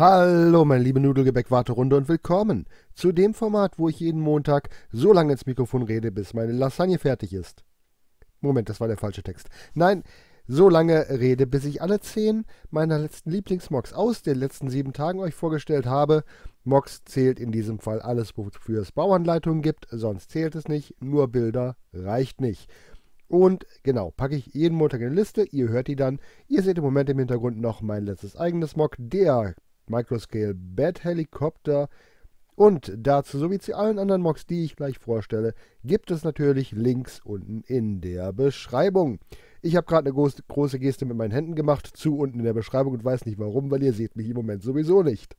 Hallo, mein liebe Nudelgebäck-Warterunde und willkommen zu dem Format, wo ich jeden Montag so lange ins Mikrofon rede, bis meine Lasagne fertig ist. Moment, das war der falsche Text. Nein, so lange rede, bis ich alle zehn meiner letzten Lieblingsmocks aus den letzten sieben Tagen euch vorgestellt habe. Mox zählt in diesem Fall alles, wofür es Bauanleitungen gibt, sonst zählt es nicht, nur Bilder reicht nicht. Und genau, packe ich jeden Montag in eine Liste, ihr hört die dann. Ihr seht im Moment im Hintergrund noch mein letztes eigenes Mock, der Microscale Bad Helicopter. Und dazu, sowie zu allen anderen Mocs, die ich gleich vorstelle, gibt es natürlich Links unten in der Beschreibung. Ich habe gerade eine groß, große Geste mit meinen Händen gemacht, zu unten in der Beschreibung und weiß nicht warum, weil ihr seht mich im Moment sowieso nicht.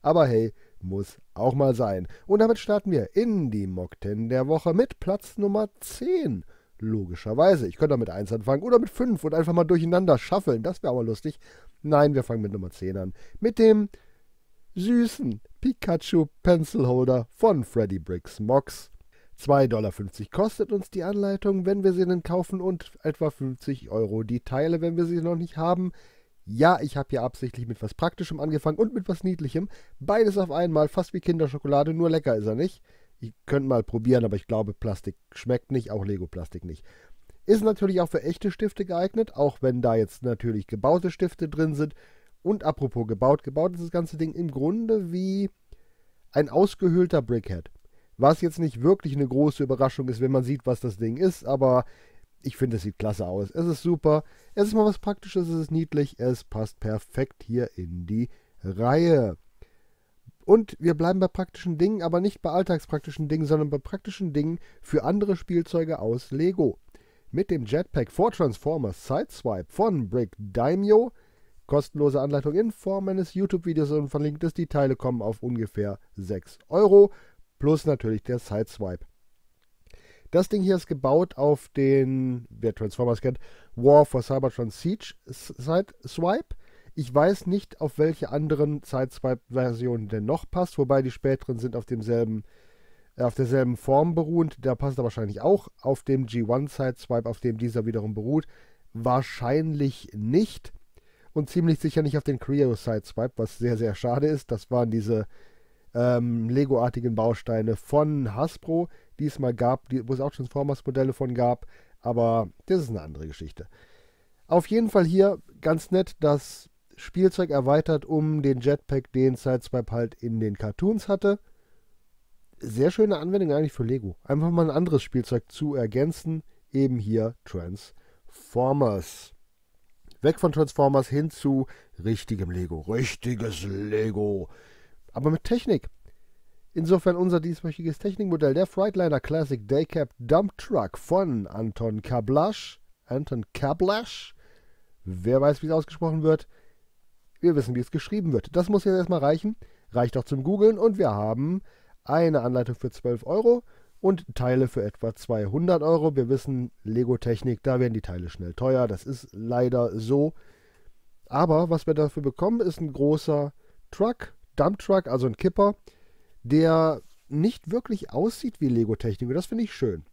Aber hey, muss auch mal sein. Und damit starten wir in die Mock 10 der Woche mit Platz Nummer 10. Logischerweise. Ich könnte auch mit 1 anfangen oder mit 5 und einfach mal durcheinander schaffeln. Das wäre aber lustig. Nein, wir fangen mit Nummer 10 an. Mit dem süßen Pikachu Pencil Holder von Freddy Bricks Mox. 2,50 Dollar kostet uns die Anleitung, wenn wir sie denn kaufen und etwa 50 Euro die Teile, wenn wir sie noch nicht haben. Ja, ich habe hier absichtlich mit was Praktischem angefangen und mit was Niedlichem. Beides auf einmal, fast wie Kinderschokolade, nur lecker ist er nicht. Ihr könnt mal probieren, aber ich glaube, Plastik schmeckt nicht, auch Lego-Plastik nicht. Ist natürlich auch für echte Stifte geeignet, auch wenn da jetzt natürlich gebaute Stifte drin sind. Und apropos gebaut, gebaut ist das ganze Ding im Grunde wie ein ausgehöhlter Brickhead. Was jetzt nicht wirklich eine große Überraschung ist, wenn man sieht, was das Ding ist, aber ich finde, es sieht klasse aus. Es ist super. Es ist mal was Praktisches, es ist niedlich, es passt perfekt hier in die Reihe. Und wir bleiben bei praktischen Dingen, aber nicht bei alltagspraktischen Dingen, sondern bei praktischen Dingen für andere Spielzeuge aus Lego. Mit dem Jetpack for Transformers Sideswipe von Brick Daimyo. Kostenlose Anleitung in Form eines YouTube-Videos und verlinkt ist. Die Teile kommen auf ungefähr 6 Euro. Plus natürlich der Sideswipe. Das Ding hier ist gebaut auf den, wer Transformers kennt, War for Cybertron Siege Sideswipe. Ich weiß nicht, auf welche anderen Sideswipe-Versionen denn noch passt, wobei die späteren sind auf demselben, äh, auf derselben Form beruhend. Da passt er wahrscheinlich auch auf dem G1 Sideswipe, auf dem dieser wiederum beruht. Wahrscheinlich nicht. Und ziemlich sicher nicht auf den Creo Sideswipe, was sehr, sehr schade ist. Das waren diese ähm, Lego-artigen Bausteine von Hasbro, die es mal gab, die, wo es auch schon Transformers-Modelle von gab. Aber das ist eine andere Geschichte. Auf jeden Fall hier ganz nett, dass Spielzeug erweitert um den Jetpack, den Sideswipe halt in den Cartoons hatte. Sehr schöne Anwendung eigentlich für Lego. Einfach mal ein anderes Spielzeug zu ergänzen, eben hier Transformers. Weg von Transformers hin zu richtigem Lego. Richtiges Lego. Aber mit Technik. Insofern unser dieswöchiges Technikmodell, der Freightliner Classic Daycap Dump Truck von Anton Kablasch. Anton Kablasch. Wer weiß, wie es ausgesprochen wird. Wir wissen, wie es geschrieben wird. Das muss jetzt erstmal reichen. Reicht auch zum Googlen. Und wir haben eine Anleitung für 12 Euro und Teile für etwa 200 Euro. Wir wissen, Lego-Technik, da werden die Teile schnell teuer. Das ist leider so. Aber was wir dafür bekommen, ist ein großer Truck, Dump-Truck, also ein Kipper, der nicht wirklich aussieht wie Lego-Technik. Und das finde ich schön.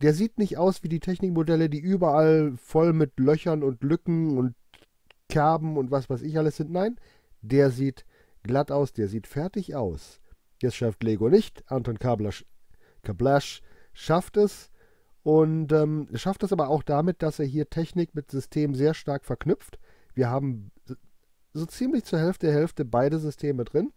Der sieht nicht aus wie die Technikmodelle, die überall voll mit Löchern und Lücken und Kerben und was weiß ich alles sind. Nein, der sieht glatt aus, der sieht fertig aus. Das schafft Lego nicht. Anton Kablasch, Kablasch schafft es. Und ähm, schafft es aber auch damit, dass er hier Technik mit System sehr stark verknüpft. Wir haben so ziemlich zur Hälfte der Hälfte beide Systeme drin.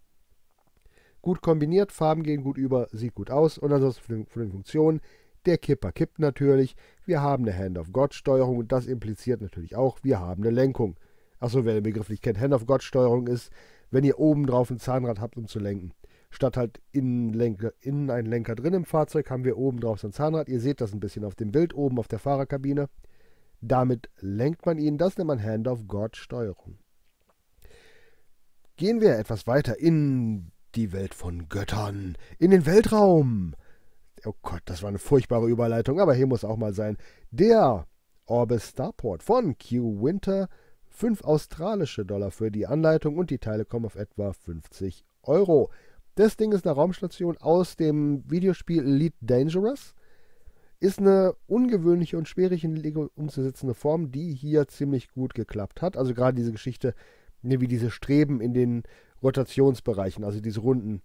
Gut kombiniert, Farben gehen gut über, sieht gut aus. Und ansonsten von den Funktionen. Der Kipper kippt natürlich. Wir haben eine Hand-of-God-Steuerung und das impliziert natürlich auch, wir haben eine Lenkung. Achso, wer den Begriff nicht kennt, Hand of God Steuerung ist, wenn ihr oben drauf ein Zahnrad habt, um zu lenken. Statt halt innen, Lenker, innen einen Lenker drin im Fahrzeug haben wir oben drauf so ein Zahnrad. Ihr seht das ein bisschen auf dem Bild oben auf der Fahrerkabine. Damit lenkt man ihn. Das nennt man Hand of God Steuerung. Gehen wir etwas weiter in die Welt von Göttern, in den Weltraum. Oh Gott, das war eine furchtbare Überleitung, aber hier muss auch mal sein. Der Orbis Starport von Q Winter 5 australische Dollar für die Anleitung und die Teile kommen auf etwa 50 Euro. Das Ding ist eine Raumstation aus dem Videospiel Elite Dangerous. Ist eine ungewöhnliche und schwierig in umzusetzende Form, die hier ziemlich gut geklappt hat. Also gerade diese Geschichte, ne, wie diese Streben in den Rotationsbereichen, also diese runden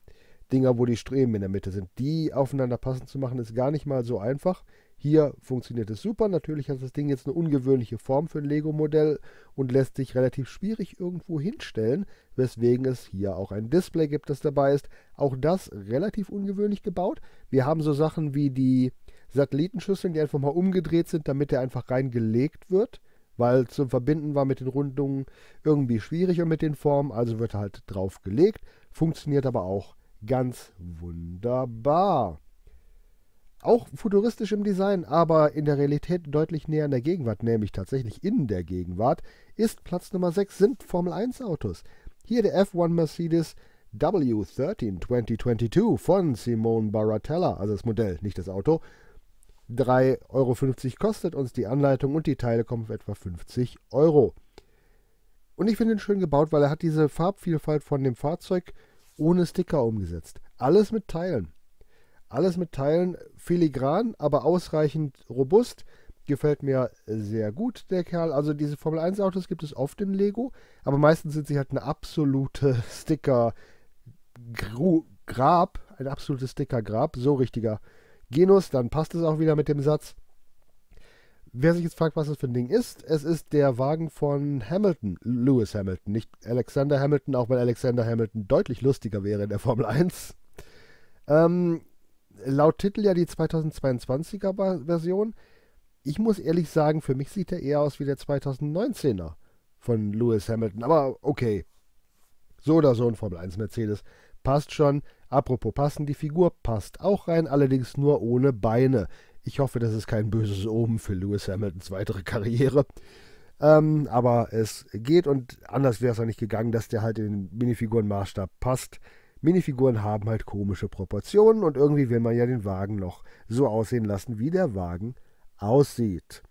Dinger, wo die Streben in der Mitte sind, die aufeinander passend zu machen, ist gar nicht mal so einfach. Hier funktioniert es super. Natürlich hat das Ding jetzt eine ungewöhnliche Form für ein Lego-Modell und lässt sich relativ schwierig irgendwo hinstellen, weswegen es hier auch ein Display gibt, das dabei ist. Auch das relativ ungewöhnlich gebaut. Wir haben so Sachen wie die Satellitenschüsseln, die einfach mal umgedreht sind, damit er einfach reingelegt wird, weil zum Verbinden war mit den Rundungen irgendwie schwierig und mit den Formen, also wird er halt drauf gelegt. Funktioniert aber auch ganz wunderbar auch futuristisch im Design, aber in der Realität deutlich näher an der Gegenwart, nämlich tatsächlich in der Gegenwart, ist Platz Nummer 6 sind Formel 1 Autos. Hier der F1 Mercedes W13 2022 von Simone Baratella, also das Modell, nicht das Auto. 3,50 Euro kostet uns die Anleitung und die Teile kommen auf etwa 50 Euro. Und ich finde ihn schön gebaut, weil er hat diese Farbvielfalt von dem Fahrzeug ohne Sticker umgesetzt. Alles mit Teilen. Alles mit Teilen filigran, aber ausreichend robust. Gefällt mir sehr gut, der Kerl. Also diese Formel 1 Autos gibt es oft in Lego, aber meistens sind sie halt eine absolute Sticker Grab, ein absolutes Sticker Grab, so richtiger Genus, dann passt es auch wieder mit dem Satz. Wer sich jetzt fragt, was das für ein Ding ist, es ist der Wagen von Hamilton, Lewis Hamilton, nicht Alexander Hamilton, auch weil Alexander Hamilton deutlich lustiger wäre in der Formel 1. Ähm, laut Titel ja die 2022er Version. Ich muss ehrlich sagen, für mich sieht er eher aus wie der 2019er von Lewis Hamilton. Aber okay. So oder so ein Formel 1 Mercedes. Passt schon. Apropos passen, die Figur passt auch rein, allerdings nur ohne Beine. Ich hoffe, das ist kein böses Omen für Lewis Hamiltons weitere Karriere. Ähm, aber es geht und anders wäre es auch nicht gegangen, dass der halt in den Minifiguren-Maßstab passt. Minifiguren haben halt komische Proportionen und irgendwie will man ja den Wagen noch so aussehen lassen, wie der Wagen aussieht.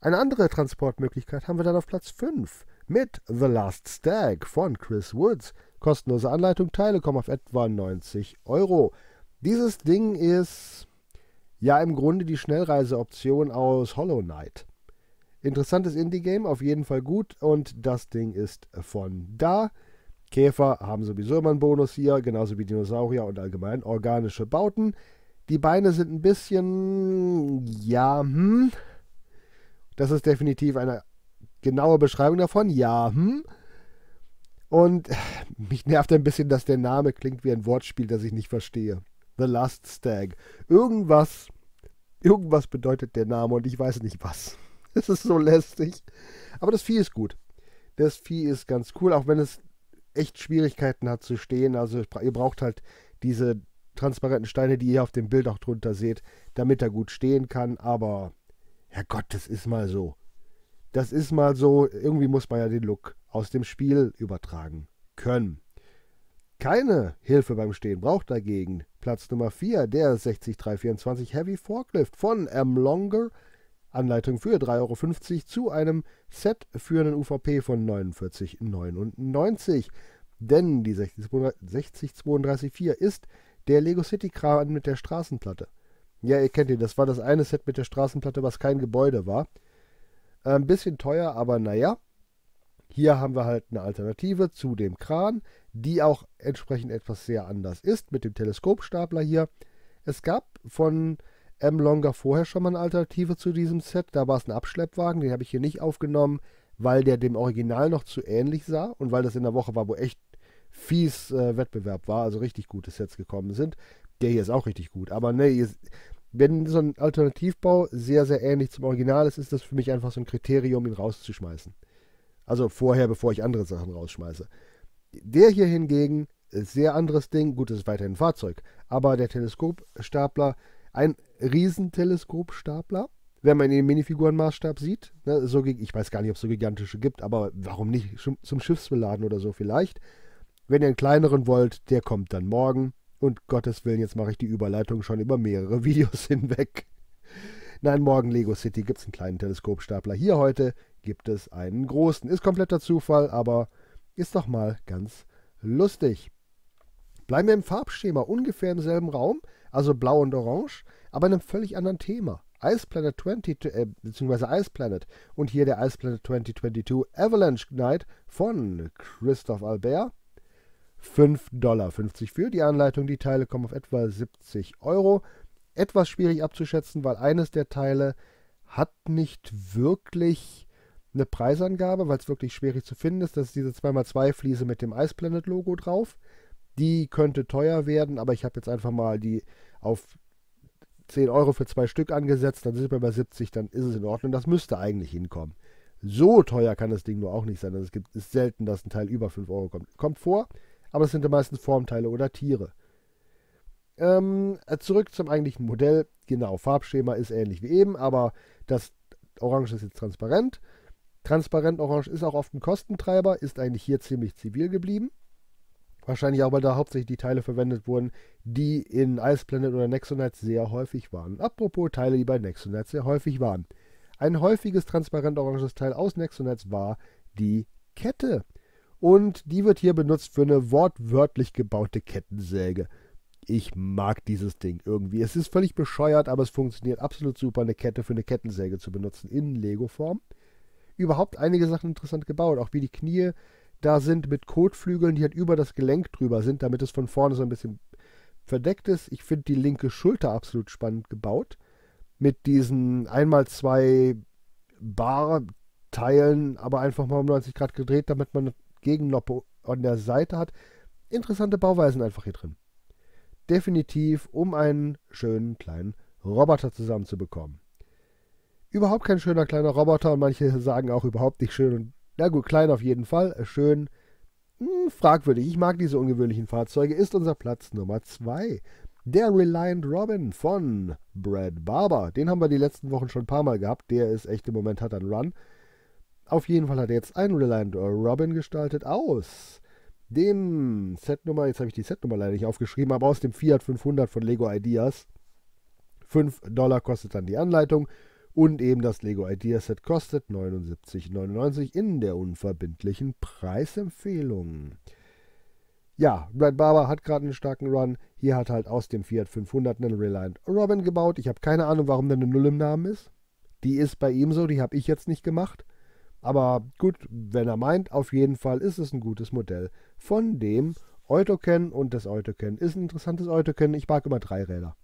Eine andere Transportmöglichkeit haben wir dann auf Platz 5 mit The Last Stag von Chris Woods. Kostenlose Anleitung, Teile kommen auf etwa 90 Euro. Dieses Ding ist ja im Grunde die Schnellreiseoption aus Hollow Knight. Interessantes Indie-Game, auf jeden Fall gut und das Ding ist von da. Käfer haben sowieso immer einen Bonus hier, genauso wie Dinosaurier und allgemein organische Bauten. Die Beine sind ein bisschen, ja, hm. Das ist definitiv eine genaue Beschreibung davon, ja, hm. Und mich nervt ein bisschen, dass der Name klingt wie ein Wortspiel, das ich nicht verstehe. The Last Stag. Irgendwas, irgendwas bedeutet der Name und ich weiß nicht was. Es ist so lästig. Aber das Vieh ist gut. Das Vieh ist ganz cool, auch wenn es echt Schwierigkeiten hat zu stehen. Also ihr braucht halt diese transparenten Steine, die ihr auf dem Bild auch drunter seht, damit er gut stehen kann. Aber Herrgott, das ist mal so. Das ist mal so. Irgendwie muss man ja den Look aus dem Spiel übertragen können. Keine Hilfe beim Stehen braucht dagegen Platz Nummer 4, der 60324 Heavy Forklift von M. Longer Anleitung für 3,50 Euro zu einem Set für einen UVP von 49,99. Denn die 60234 ist der Lego City Kran mit der Straßenplatte. Ja, ihr kennt ihn, das war das eine Set mit der Straßenplatte, was kein Gebäude war. Äh, ein bisschen teuer, aber naja. Hier haben wir halt eine Alternative zu dem Kran, die auch entsprechend etwas sehr anders ist mit dem Teleskopstapler hier. Es gab von M-Longer vorher schon mal eine Alternative zu diesem Set. Da war es ein Abschleppwagen, den habe ich hier nicht aufgenommen, weil der dem Original noch zu ähnlich sah und weil das in der Woche war, wo echt fies äh, Wettbewerb war, also richtig gute Sets gekommen sind. Der hier ist auch richtig gut, aber ne, ist, wenn so ein Alternativbau sehr, sehr ähnlich zum Original ist, ist das für mich einfach so ein Kriterium, ihn rauszuschmeißen. Also vorher, bevor ich andere Sachen rausschmeiße. Der hier hingegen ist sehr anderes Ding. Gut, das ist weiterhin ein Fahrzeug, aber der Teleskopstapler ein Riesenteleskopstapler, wenn man den Minifigurenmaßstab sieht. Ne, so, ich weiß gar nicht, ob es so gigantische gibt, aber warum nicht zum Schiffsbeladen oder so vielleicht. Wenn ihr einen kleineren wollt, der kommt dann morgen. Und Gottes Willen, jetzt mache ich die Überleitung schon über mehrere Videos hinweg. Nein, morgen Lego City gibt es einen kleinen Teleskopstapler. Hier heute gibt es einen großen. Ist kompletter Zufall, aber ist doch mal ganz lustig. Bleiben wir im Farbschema ungefähr im selben Raum also blau und orange, aber in einem völlig anderen Thema. Ice Planet 20, äh, beziehungsweise Ice Planet und hier der Ice Planet 2022 Avalanche Knight von Christoph Albert. 5,50 Dollar für die Anleitung. Die Teile kommen auf etwa 70 Euro. Etwas schwierig abzuschätzen, weil eines der Teile hat nicht wirklich eine Preisangabe, weil es wirklich schwierig zu finden ist. Das ist diese 2x2-Fliese mit dem Ice Planet Logo drauf. Die könnte teuer werden, aber ich habe jetzt einfach mal die auf 10 Euro für zwei Stück angesetzt, dann sind wir bei 70, dann ist es in Ordnung. Das müsste eigentlich hinkommen. So teuer kann das Ding nur auch nicht sein. Also es gibt, ist selten, dass ein Teil über 5 Euro kommt. Kommt vor, aber es sind meistens Formteile oder Tiere. Ähm, äh, zurück zum eigentlichen Modell. Genau, Farbschema ist ähnlich wie eben, aber das Orange ist jetzt transparent. Transparent Orange ist auch oft ein Kostentreiber, ist eigentlich hier ziemlich zivil geblieben. Wahrscheinlich auch, weil da hauptsächlich die Teile verwendet wurden, die in Ice Planet oder Nexonites sehr häufig waren. Apropos Teile, die bei Nexonites sehr häufig waren. Ein häufiges transparent oranges Teil aus Nexonites war die Kette. Und die wird hier benutzt für eine wortwörtlich gebaute Kettensäge. Ich mag dieses Ding irgendwie. Es ist völlig bescheuert, aber es funktioniert absolut super, eine Kette für eine Kettensäge zu benutzen in Lego-Form. Überhaupt einige Sachen interessant gebaut, auch wie die Knie da sind mit Kotflügeln, die halt über das Gelenk drüber sind, damit es von vorne so ein bisschen verdeckt ist. Ich finde die linke Schulter absolut spannend gebaut. Mit diesen einmal zwei Bar-Teilen, aber einfach mal um 90 Grad gedreht, damit man eine Gegennoppe an der Seite hat. Interessante Bauweisen einfach hier drin. Definitiv, um einen schönen kleinen Roboter zusammenzubekommen. Überhaupt kein schöner kleiner Roboter und manche sagen auch überhaupt nicht schön und na gut, klein auf jeden Fall, äh, schön. Hm, fragwürdig, ich mag diese ungewöhnlichen Fahrzeuge, ist unser Platz Nummer 2. Der Reliant Robin von Brad Barber. Den haben wir die letzten Wochen schon ein paar Mal gehabt. Der ist echt im Moment hat einen Run. Auf jeden Fall hat er jetzt einen Reliant Robin gestaltet aus dem Setnummer, jetzt habe ich die Setnummer leider nicht aufgeschrieben, aber aus dem Fiat 500 von Lego Ideas. 5 Dollar kostet dann die Anleitung. Und eben das Lego Ideaset kostet 79,99 in der unverbindlichen Preisempfehlung. Ja, Brad Barber hat gerade einen starken Run. Hier hat halt aus dem Fiat 500 einen Reliant Robin gebaut. Ich habe keine Ahnung, warum da eine Null im Namen ist. Die ist bei ihm so, die habe ich jetzt nicht gemacht. Aber gut, wenn er meint, auf jeden Fall ist es ein gutes Modell. Von dem Autoken und das Autoken ist ein interessantes Autoken. Ich mag immer drei Räder.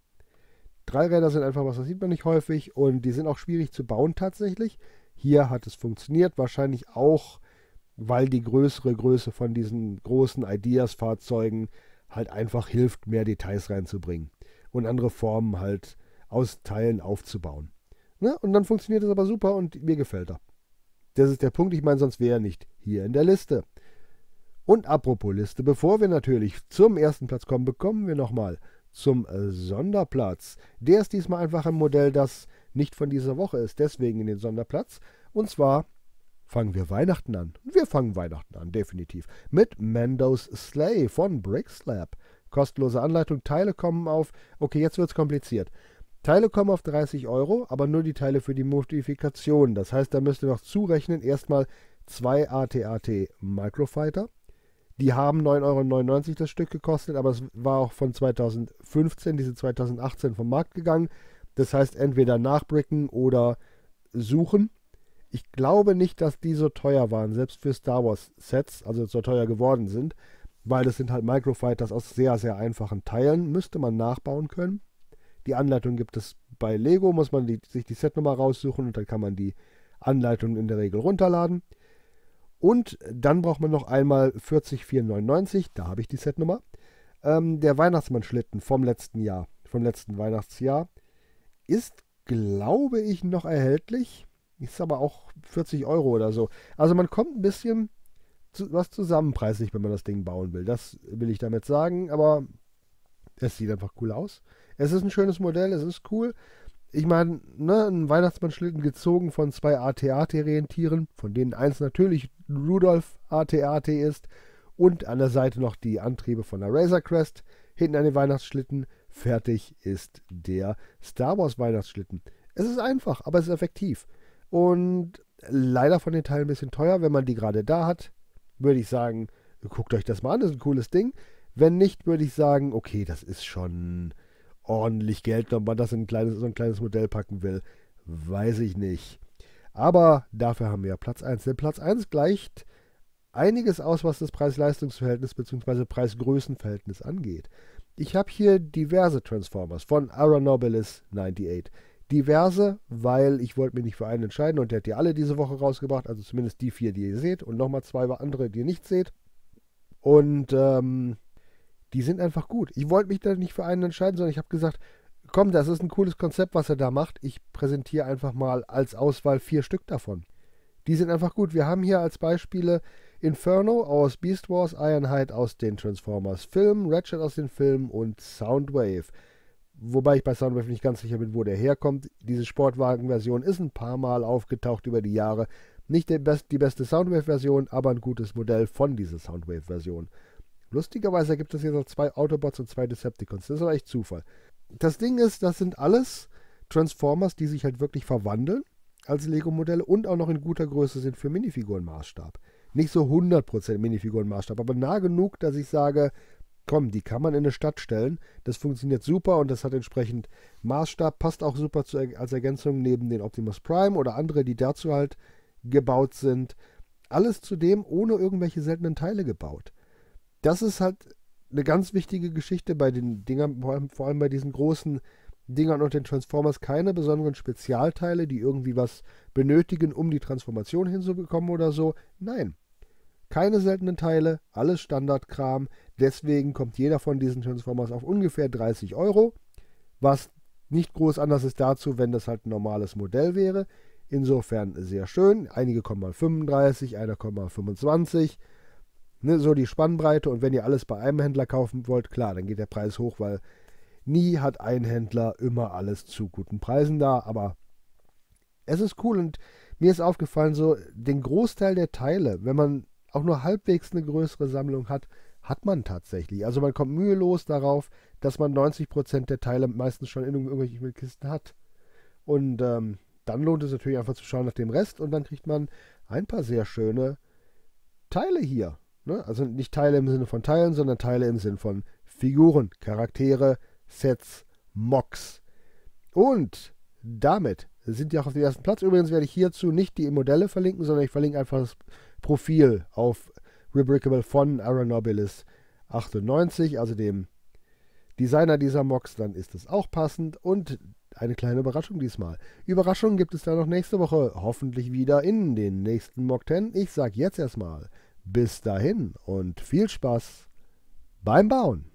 Dreiräder sind einfach was, das sieht man nicht häufig und die sind auch schwierig zu bauen tatsächlich. Hier hat es funktioniert, wahrscheinlich auch, weil die größere Größe von diesen großen Ideas-Fahrzeugen halt einfach hilft, mehr Details reinzubringen und andere Formen halt aus Teilen aufzubauen. Ne? Und dann funktioniert es aber super und mir gefällt er. Das ist der Punkt, ich meine, sonst wäre er nicht hier in der Liste. Und apropos Liste, bevor wir natürlich zum ersten Platz kommen, bekommen wir nochmal zum äh, Sonderplatz. Der ist diesmal einfach ein Modell, das nicht von dieser Woche ist, deswegen in den Sonderplatz. Und zwar fangen wir Weihnachten an. Wir fangen Weihnachten an, definitiv. Mit Mando's Slay von Brickslab. Kostenlose Anleitung, Teile kommen auf. Okay, jetzt wird's kompliziert. Teile kommen auf 30 Euro, aber nur die Teile für die Modifikation. Das heißt, da müsst ihr noch zurechnen erstmal zwei ATAT Microfighter, die haben 9,99 Euro das Stück gekostet, aber es war auch von 2015, diese 2018 vom Markt gegangen. Das heißt, entweder nachbricken oder suchen. Ich glaube nicht, dass die so teuer waren, selbst für Star Wars Sets, also so teuer geworden sind, weil das sind halt Microfighters aus sehr, sehr einfachen Teilen, müsste man nachbauen können. Die Anleitung gibt es bei Lego, muss man die, sich die Setnummer raussuchen und dann kann man die Anleitung in der Regel runterladen. Und dann braucht man noch einmal 40499, da habe ich die Setnummer. Ähm, der Weihnachtsmann-Schlitten vom letzten Jahr, vom letzten Weihnachtsjahr, ist, glaube ich, noch erhältlich. Ist aber auch 40 Euro oder so. Also man kommt ein bisschen zu, was zusammenpreislich, wenn man das Ding bauen will. Das will ich damit sagen, aber es sieht einfach cool aus. Es ist ein schönes Modell, es ist cool ich meine, ne, ein Weihnachtsmannschlitten gezogen von zwei AT-AT-Rentieren, von denen eins natürlich Rudolf AT-AT ist, und an der Seite noch die Antriebe von der Razor Crest, hinten an den Weihnachtsschlitten. Fertig ist der Star Wars Weihnachtsschlitten. Es ist einfach, aber es ist effektiv. Und leider von den Teilen ein bisschen teuer. Wenn man die gerade da hat, würde ich sagen, guckt euch das mal an, das ist ein cooles Ding. Wenn nicht, würde ich sagen, okay, das ist schon ordentlich Geld, ob man das in ein kleines, so ein kleines Modell packen will, weiß ich nicht. Aber dafür haben wir ja Platz 1. Denn Platz 1 gleicht einiges aus, was das Preis-Leistungs-Verhältnis bzw. Preis-Größen-Verhältnis angeht. Ich habe hier diverse Transformers von Aranobilis 98. Diverse, weil ich wollte mich nicht für einen entscheiden und der hat die alle diese Woche rausgebracht, also zumindest die vier, die ihr seht und nochmal zwei andere, die ihr nicht seht. Und ähm, die sind einfach gut. Ich wollte mich da nicht für einen entscheiden, sondern ich habe gesagt, komm, das ist ein cooles Konzept, was er da macht. Ich präsentiere einfach mal als Auswahl vier Stück davon. Die sind einfach gut. Wir haben hier als Beispiele Inferno aus Beast Wars, Ironhide aus den Transformers Filmen, Ratchet aus den Filmen und Soundwave. Wobei ich bei Soundwave nicht ganz sicher bin, wo der herkommt. Diese Sportwagen-Version ist ein paar Mal aufgetaucht über die Jahre. Nicht die beste Soundwave-Version, aber ein gutes Modell von dieser Soundwave-Version. Lustigerweise gibt es hier noch zwei Autobots und zwei Decepticons. Das ist aber echt Zufall. Das Ding ist, das sind alles Transformers, die sich halt wirklich verwandeln als Lego-Modelle und auch noch in guter Größe sind für Minifiguren-Maßstab. Nicht so 100% Minifiguren-Maßstab, aber nah genug, dass ich sage, komm, die kann man in eine Stadt stellen. Das funktioniert super und das hat entsprechend Maßstab, passt auch super zu, als Ergänzung neben den Optimus Prime oder andere, die dazu halt gebaut sind. Alles zudem ohne irgendwelche seltenen Teile gebaut das ist halt eine ganz wichtige Geschichte bei den Dingern, vor allem, vor allem bei diesen großen Dingern und den Transformers keine besonderen Spezialteile, die irgendwie was benötigen, um die Transformation hinzubekommen oder so. Nein. Keine seltenen Teile, alles Standardkram. Deswegen kommt jeder von diesen Transformers auf ungefähr 30 Euro. Was nicht groß anders ist dazu, wenn das halt ein normales Modell wäre. Insofern sehr schön. Einige kommen mal 35, einer kommen mal 25. Ne, so die Spannbreite und wenn ihr alles bei einem Händler kaufen wollt, klar, dann geht der Preis hoch, weil nie hat ein Händler immer alles zu guten Preisen da, aber es ist cool und mir ist aufgefallen, so den Großteil der Teile, wenn man auch nur halbwegs eine größere Sammlung hat, hat man tatsächlich. Also man kommt mühelos darauf, dass man 90% der Teile meistens schon in irgendwelchen Kisten hat. Und ähm, dann lohnt es natürlich einfach zu schauen nach dem Rest und dann kriegt man ein paar sehr schöne Teile hier. Ne? Also nicht Teile im Sinne von Teilen, sondern Teile im Sinne von Figuren, Charaktere, Sets, Mocks. Und damit sind die auch auf dem ersten Platz. Übrigens werde ich hierzu nicht die Modelle verlinken, sondern ich verlinke einfach das Profil auf Rebrickable von Aranobilis 98, also dem Designer dieser Mocks. Dann ist es auch passend und eine kleine Überraschung diesmal. Überraschungen gibt es dann noch nächste Woche, hoffentlich wieder in den nächsten Mock 10. Ich sage jetzt erstmal bis dahin und viel Spaß beim Bauen.